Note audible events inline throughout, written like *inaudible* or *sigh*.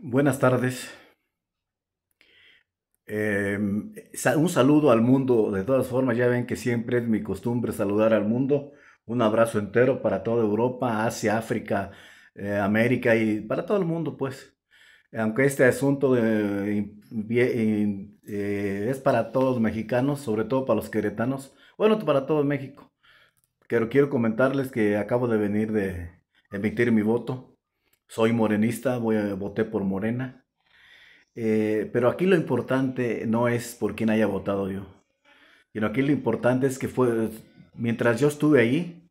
buenas tardes. Em, un saludo al mundo, de todas formas, ya ven que siempre es mi costumbre saludar al mundo. Un abrazo entero para toda Europa, Asia, África, eh, América y para todo el mundo, pues. Aunque este asunto eh, es para todos los mexicanos, sobre todo para los queretanos, bueno, para todo México. Pero quiero comentarles que acabo de venir de emitir mi voto soy morenista, voy a, voté por Morena. Eh, pero aquí lo importante no es por quién haya votado yo, sino aquí lo importante es que fue, mientras yo estuve allí,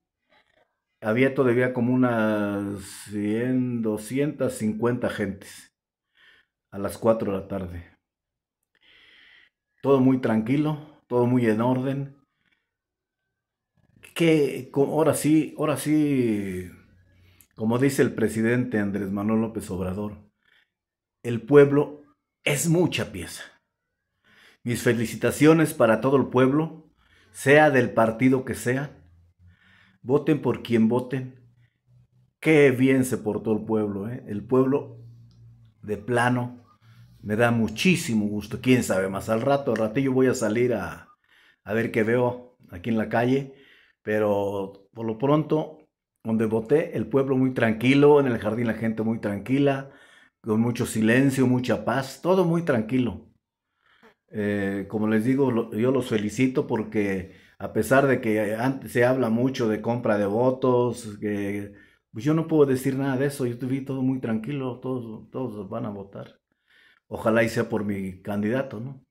había todavía como unas 100, 250 gentes a las 4 de la tarde. Todo muy tranquilo, todo muy en orden. Que ahora sí, ahora sí como dice el presidente Andrés Manuel López Obrador, el pueblo es mucha pieza. Mis felicitaciones para todo el pueblo, sea del partido que sea. Voten por quien voten. Qué bien se portó el pueblo. ¿eh? El pueblo de plano me da muchísimo gusto. Quién sabe más al rato, al ratillo voy a salir a, a ver qué veo aquí en la calle. Pero por lo pronto donde voté, el pueblo muy tranquilo, en el jardín la gente muy tranquila, con mucho silencio, mucha paz, todo muy tranquilo. Eh, como les digo, yo los felicito porque a pesar de que antes se habla mucho de compra de votos, pues yo no puedo decir nada de eso, yo estuve todo muy tranquilo, todos, todos van a votar. Ojalá y sea por mi candidato, ¿no?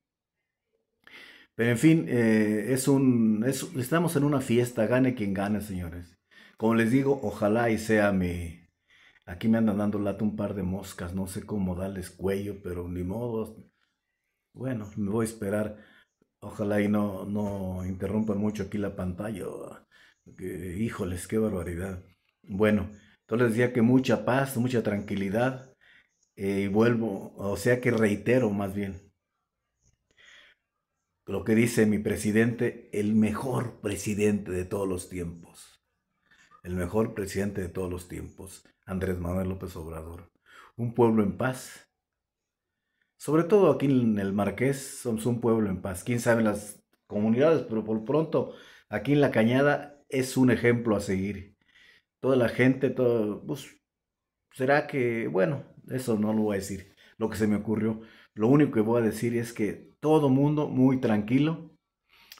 Pero en fin, eh, es un, estamos en una fiesta, gane quien gane, señores. Como les digo, ojalá y sea mi... Aquí me andan dando lata un par de moscas, no sé cómo darles cuello, pero ni modo. Bueno, me voy a esperar. Ojalá y no, no interrumpan mucho aquí la pantalla. híjoles, qué barbaridad. Bueno, entonces decía que mucha paz, mucha tranquilidad. Eh, y vuelvo, o sea que reitero más bien lo que dice mi presidente, el mejor presidente de todos los tiempos el mejor presidente de todos los tiempos, Andrés Manuel López Obrador. Un pueblo en paz. Sobre todo aquí en el Marqués somos un pueblo en paz. Quién sabe las comunidades, pero por pronto aquí en la Cañada es un ejemplo a seguir. Toda la gente, todo, pues, será que, bueno, eso no lo voy a decir, lo que se me ocurrió. Lo único que voy a decir es que todo mundo muy tranquilo,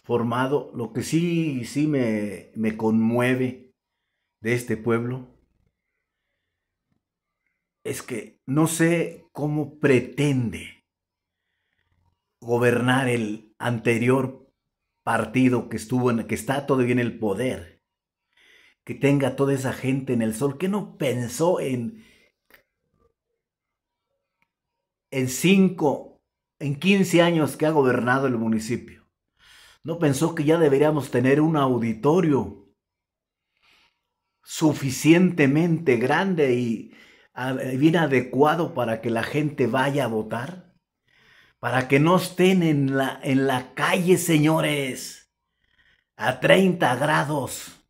formado. Lo que sí, sí me, me conmueve de este pueblo es que no sé cómo pretende gobernar el anterior partido que estuvo en que está todavía en el poder que tenga toda esa gente en el sol que no pensó en en 5 en 15 años que ha gobernado el municipio no pensó que ya deberíamos tener un auditorio suficientemente grande y bien adecuado para que la gente vaya a votar? Para que no estén en la, en la calle, señores, a 30 grados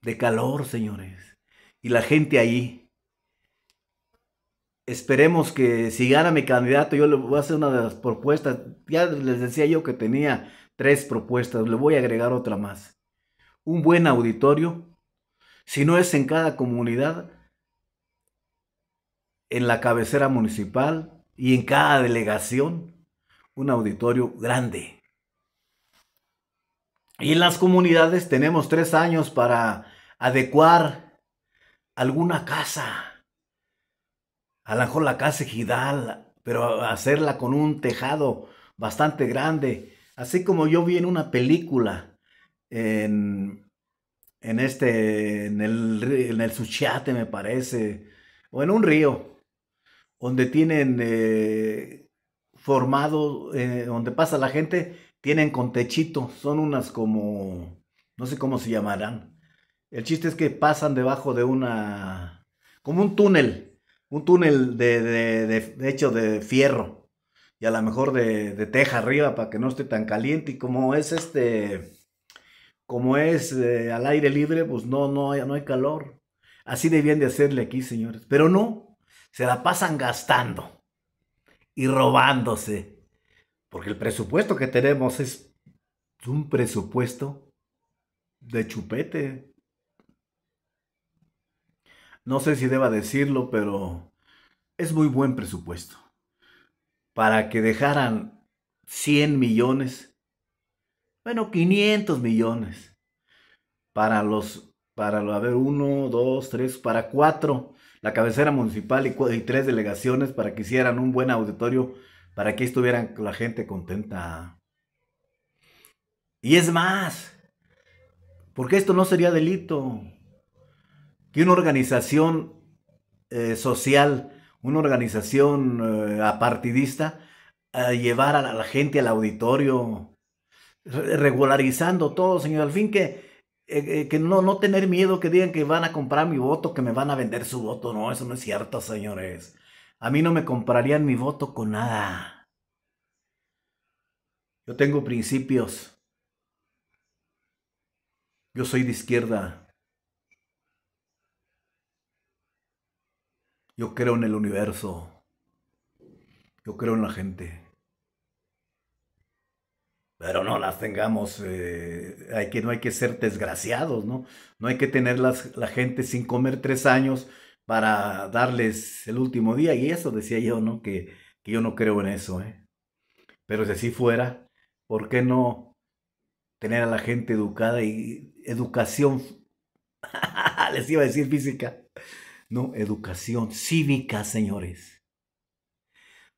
de calor, señores. Y la gente ahí. Esperemos que si gana mi candidato, yo le voy a hacer una de las propuestas. Ya les decía yo que tenía tres propuestas, le voy a agregar otra más un buen auditorio, si no es en cada comunidad, en la cabecera municipal y en cada delegación, un auditorio grande. Y en las comunidades tenemos tres años para adecuar alguna casa. A lo mejor la casa Gidal, pero hacerla con un tejado bastante grande. Así como yo vi en una película en, en este, en el, en Suchiate, me parece, o en un río, donde tienen eh, formado, eh, donde pasa la gente, tienen con techito, son unas como, no sé cómo se llamarán. El chiste es que pasan debajo de una, como un túnel, un túnel de, de, hecho de fierro y a lo mejor de, teja arriba para que no esté tan caliente y como es este como es eh, al aire libre, pues no, no hay, no hay calor. Así debían de hacerle aquí, señores. Pero no, se la pasan gastando y robándose. Porque el presupuesto que tenemos es un presupuesto de chupete. No sé si deba decirlo, pero es muy buen presupuesto. Para que dejaran 100 millones bueno, 500 millones. Para los, para, a ver, uno, dos, tres, para cuatro, la cabecera municipal y, tres delegaciones para que hicieran un buen auditorio, para que estuvieran la gente contenta. Y es más, porque esto no sería delito, que una organización eh, social, una organización eh, apartidista, llevar eh, llevara a la gente al auditorio regularizando todo, señor, al fin que, eh, eh, que no, no tener miedo que digan que van a comprar mi voto, que me van a vender su voto. No, eso no es cierto, señores. A mí no me comprarían mi voto con nada. Yo tengo principios. Yo soy de izquierda. Yo creo en el universo. Yo creo en la gente pero no las tengamos, eh, hay que, no hay que ser desgraciados, ¿no? No hay que tener las, la gente sin comer tres años para darles el último día, y eso decía yo, ¿no? Que, que yo no creo en eso, ¿eh? Pero si así fuera, ¿por qué no tener a la gente educada y educación, *laughs* les iba a decir física, no, educación cívica, señores?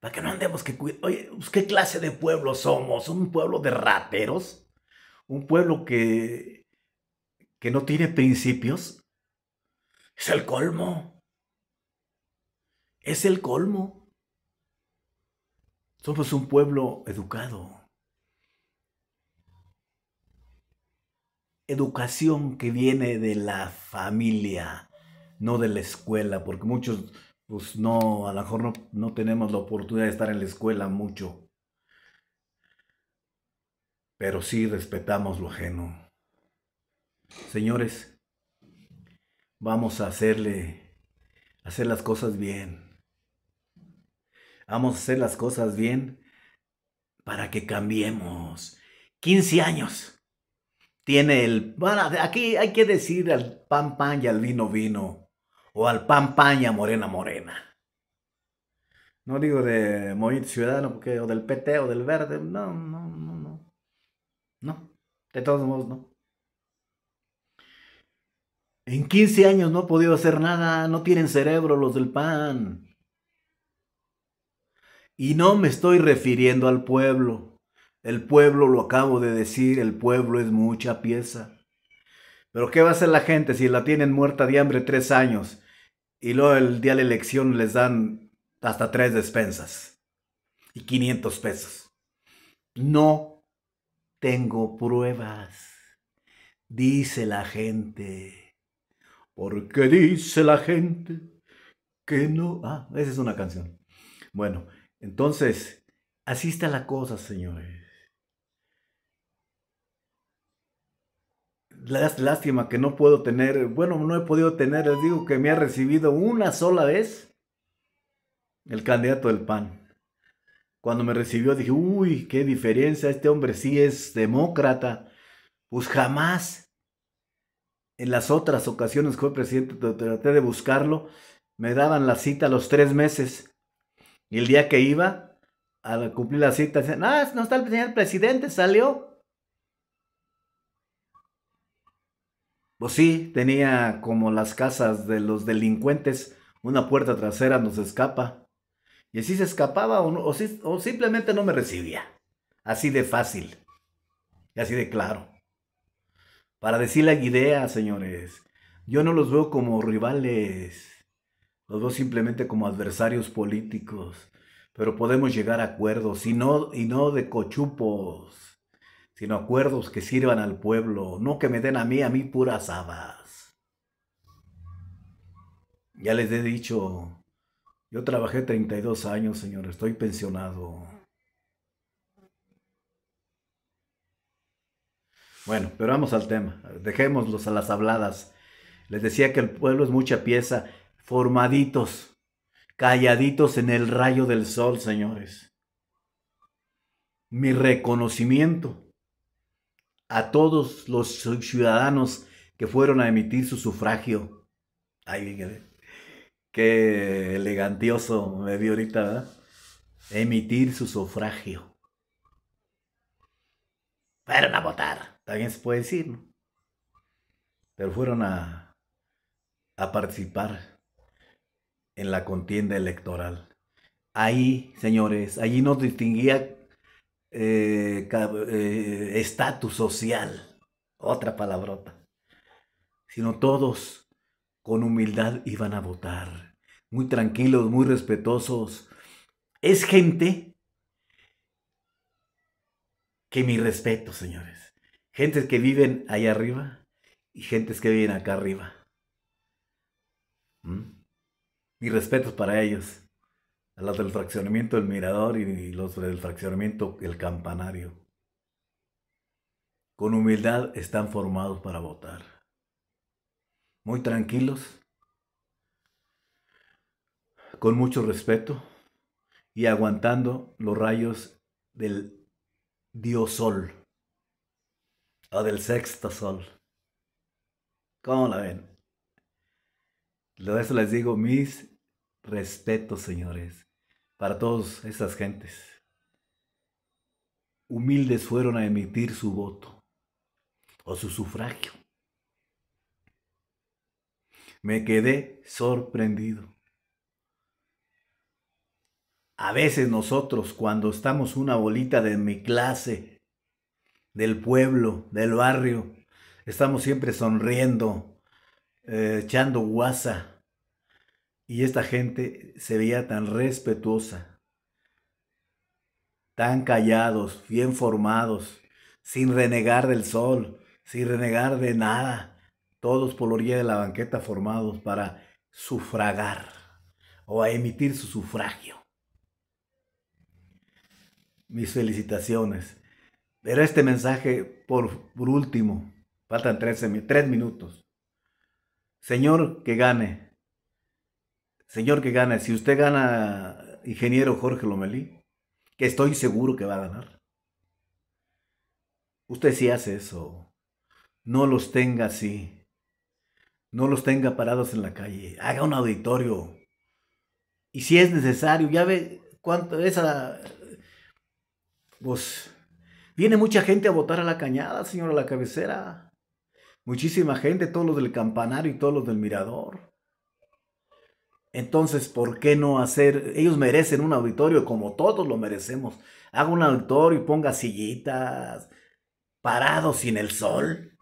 Para que no andemos que Oye, pues, ¿qué clase de pueblo somos? ¿Un pueblo de rateros? ¿Un pueblo que, que no tiene principios? Es el colmo. Es el colmo. Somos un pueblo educado. Educación que viene de la familia, no de la escuela, porque muchos pues no, a lo mejor no, tenemos la oportunidad de estar en la escuela mucho. Pero sí respetamos lo ajeno. Señores, vamos a hacerle, hacer las cosas bien. Vamos a hacer las cosas bien para que cambiemos. 15 años. Tiene el... Bueno, aquí hay que decir al pan pan y al vino vino o al pan paña morena morena. No digo de Movimiento Ciudadano porque, o del PT o del Verde, no, no, no, no. No, de todos modos no. En 15 años no he podido hacer nada, no tienen cerebro los del PAN. Y no me estoy refiriendo al pueblo. El pueblo, lo acabo de decir, el pueblo es mucha pieza. Pero ¿qué va a hacer la gente si la tienen muerta de hambre tres años y luego el día de la elección les dan hasta tres despensas y 500 pesos. No tengo pruebas, dice la gente. Porque dice la gente que no... Ah, esa es una canción. Bueno, entonces, así está la cosa, señores. lástima que no puedo tener, bueno, no he podido tener, les digo que me ha recibido una sola vez el candidato del PAN. Cuando me recibió dije, uy, qué diferencia, este hombre sí es demócrata. Pues jamás. En las otras ocasiones que fue presidente, traté de buscarlo, me daban la cita a los tres meses. Y el día que iba a cumplir la cita, ah, no está el presidente, salió. O pues sí, tenía como las casas de los delincuentes, una puerta trasera nos escapa. Y así se escapaba o, o simplemente no me recibía. Así de fácil. Y así de claro. Para decir la idea, señores, yo no los veo como rivales. Los veo simplemente como adversarios políticos. Pero podemos llegar a acuerdos y no, y no de cochupos sino acuerdos que sirvan al pueblo, no que me den a mí, a mí puras habas. Ya les he dicho, yo trabajé 32 años, señores. estoy pensionado. Bueno, pero vamos al tema, dejémoslos a las habladas. Les decía que el pueblo es mucha pieza, formaditos, calladitos en el rayo del sol, señores mi reconocimiento a todos los ciudadanos que fueron a emitir su sufragio. Ay, qué, qué elegantioso me vi ahorita, ¿verdad? Emitir su sufragio. Fueron a votar, también se puede decir, ¿no? Pero fueron a, a participar en la contienda electoral. Ahí, señores, allí nos distinguía eh, eh, estatus social, otra palabrota, sino todos con humildad iban a votar, muy tranquilos, muy respetuosos. Es gente que mi respeto, señores. Gentes que viven allá arriba y gentes que viven acá arriba. ¿Mm? Mi respeto para ellos. Las del fraccionamiento del mirador y los del fraccionamiento el campanario. Con humildad están formados para votar. Muy tranquilos, con mucho respeto y aguantando los rayos del dios sol o del sexto sol. ¿Cómo la ven? de eso les digo, mis respeto, señores, para todas esas gentes. Humildes fueron a emitir su voto o su sufragio. Me quedé sorprendido. A veces nosotros, cuando estamos una bolita de mi clase, del pueblo, del barrio, estamos siempre sonriendo, eh, echando guasa, y esta gente se veía tan respetuosa, tan callados, bien formados, sin renegar del sol, sin renegar de nada. Todos por la orilla de la banqueta formados para sufragar o a emitir su sufragio. Mis felicitaciones. Pero este mensaje, por, último, faltan tres minutos. Señor, que gane. Señor que gana? si usted gana ingeniero Jorge Lomelí, que estoy seguro que va a ganar, usted si sí hace eso, no los tenga así, no los tenga parados en la calle, haga un auditorio. Y si es necesario, ya ve cuánto esa... Pues viene mucha gente a votar a la cañada, señora la cabecera. Muchísima gente, todos los del campanario y todos los del mirador. Entonces, ¿por qué no hacer? Ellos merecen un auditorio como todos lo merecemos. Haga un auditorio y ponga sillitas, parados sin el sol.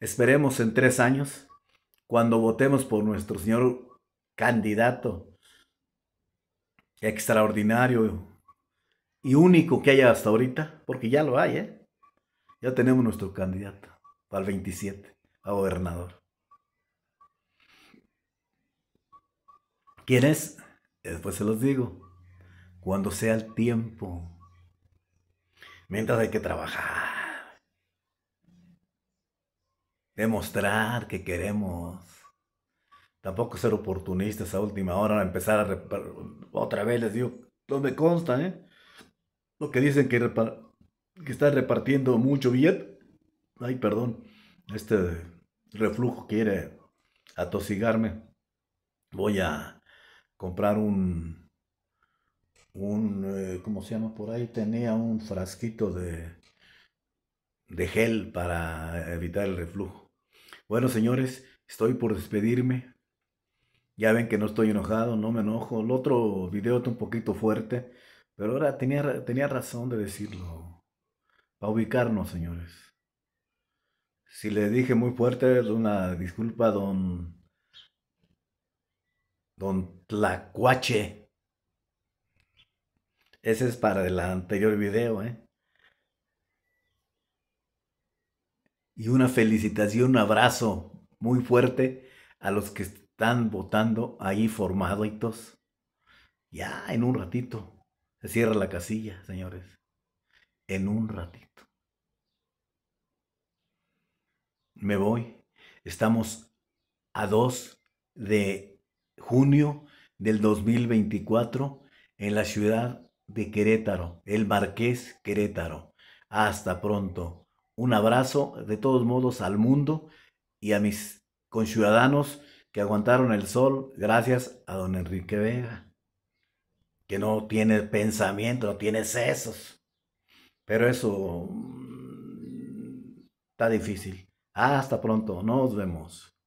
Esperemos en tres años, cuando votemos por nuestro señor candidato extraordinario y único que haya hasta ahorita, porque ya lo hay, ¿eh? Ya tenemos nuestro candidato para el 27 a gobernador. ¿Quién Después se los digo. Cuando sea el tiempo. Mientras hay que trabajar. Demostrar que queremos. Tampoco ser oportunistas a última hora, empezar a repartir. Otra vez les digo, no me consta, ¿eh? Lo que dicen que, que está repartiendo mucho billete. Ay, perdón. Este reflujo quiere atosigarme. Voy a comprar un, un eh, ¿cómo se llama? Por ahí tenía un frasquito de, de gel para evitar el reflujo. Bueno, señores, estoy por despedirme. Ya ven que no estoy enojado, no me enojo. El otro video está un poquito fuerte, pero ahora tenía, tenía razón de decirlo. Para ubicarnos, señores. Si le dije muy fuerte, es una disculpa, don Don Tlacuache. Ese es para el anterior video, ¿eh? Y una felicitación, un abrazo muy fuerte a los que están votando ahí formaditos. Ya, en un ratito. Se cierra la casilla, señores. En un ratito. Me voy. Estamos a dos de junio del 2024 en la ciudad de Querétaro, el Marqués Querétaro. Hasta pronto. Un abrazo de todos modos al mundo y a mis conciudadanos que aguantaron el sol gracias a don Enrique Vega, que no tiene pensamiento, no tiene sesos. Pero eso mm, está difícil. Hasta pronto, nos vemos.